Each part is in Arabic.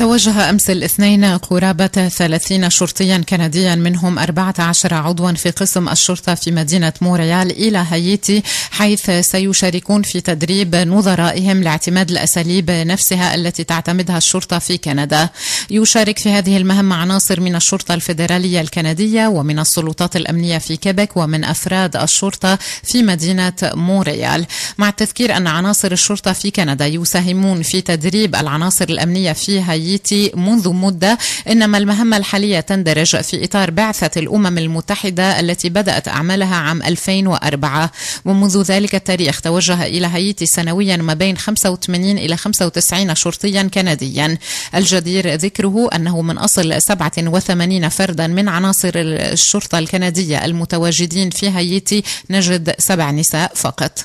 توجه أمس الاثنين قرابة 30 شرطيا كنديا منهم 14 عضوا في قسم الشرطة في مدينة موريال إلى هايتي حيث سيشاركون في تدريب نظرائهم لاعتماد الأساليب نفسها التي تعتمدها الشرطة في كندا يشارك في هذه المهمة عناصر من الشرطة الفيدرالية الكندية ومن السلطات الأمنية في كيبك ومن أفراد الشرطة في مدينة موريال مع التذكير أن عناصر الشرطة في كندا يساهمون في تدريب العناصر الأمنية في هايتي هايتي منذ مدة إنما المهمة الحالية تندرج في إطار بعثة الأمم المتحدة التي بدأت أعمالها عام 2004 ومنذ ذلك التاريخ توجه إلى هايتي سنويا ما بين 85 إلى 95 شرطيا كنديا الجدير ذكره أنه من أصل 87 فردا من عناصر الشرطة الكندية المتواجدين في هايتي نجد سبع نساء فقط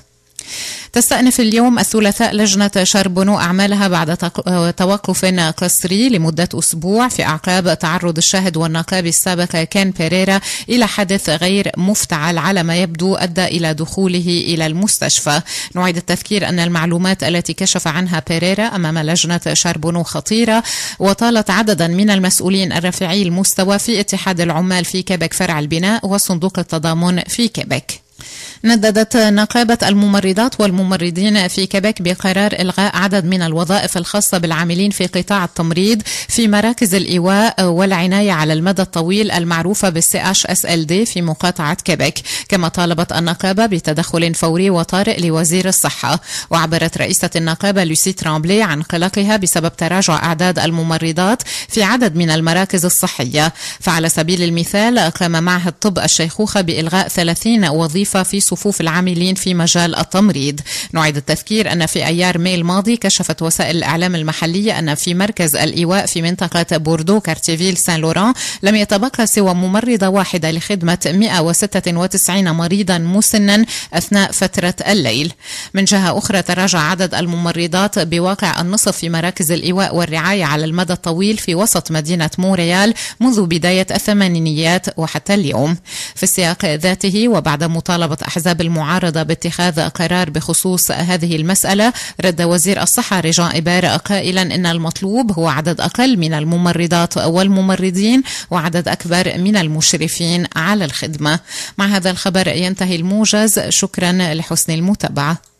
تستأنف اليوم الثلاثاء لجنة شربونو أعمالها بعد آه، توقف قسري لمدة أسبوع في أعقاب تعرض الشاهد والنقاب السابق كان بيريرا إلى حدث غير مفتعل على ما يبدو أدى إلى دخوله إلى المستشفى نعيد التذكير أن المعلومات التي كشف عنها بيريرا أمام لجنة شربونو خطيرة وطالت عددا من المسؤولين الرافعي المستوى في اتحاد العمال في كيبك فرع البناء وصندوق التضامن في كيبك نددت نقابة الممرضات والممرضين في كيبك بقرار إلغاء عدد من الوظائف الخاصة بالعاملين في قطاع التمريض في مراكز الإيواء والعناية على المدى الطويل المعروفة بالـ CHSLD في مقاطعة كيبك كما طالبت النقابة بتدخل فوري وطارئ لوزير الصحة وعبرت رئيسة النقابة لوسي ترامبلي عن قلقها بسبب تراجع أعداد الممرضات في عدد من المراكز الصحية فعلى سبيل المثال قام معهد طب الشيخوخة بإلغاء 30 وظيفة في صفوف العاملين في مجال التمريض نعيد التذكير أن في أيار مايو الماضي كشفت وسائل الإعلام المحلية أن في مركز الإيواء في منطقة بوردو كارتيفيل سان لوران لم يتبقى سوى ممرضة واحدة لخدمة 196 مريضا مسنا أثناء فترة الليل من جهة أخرى تراجع عدد الممرضات بواقع النصف في مراكز الإيواء والرعاية على المدى الطويل في وسط مدينة مونريال منذ بداية الثمانينيات وحتى اليوم في السياق ذاته وبعد مطالبة أحزاب المعارضة باتخاذ قرار بخصوص هذه المسألة رد وزير الصحة رجاء إبارة قائلا إن المطلوب هو عدد أقل من الممرضات والممرضين وعدد أكبر من المشرفين على الخدمة مع هذا الخبر ينتهي الموجز شكرا لحسن المتابعة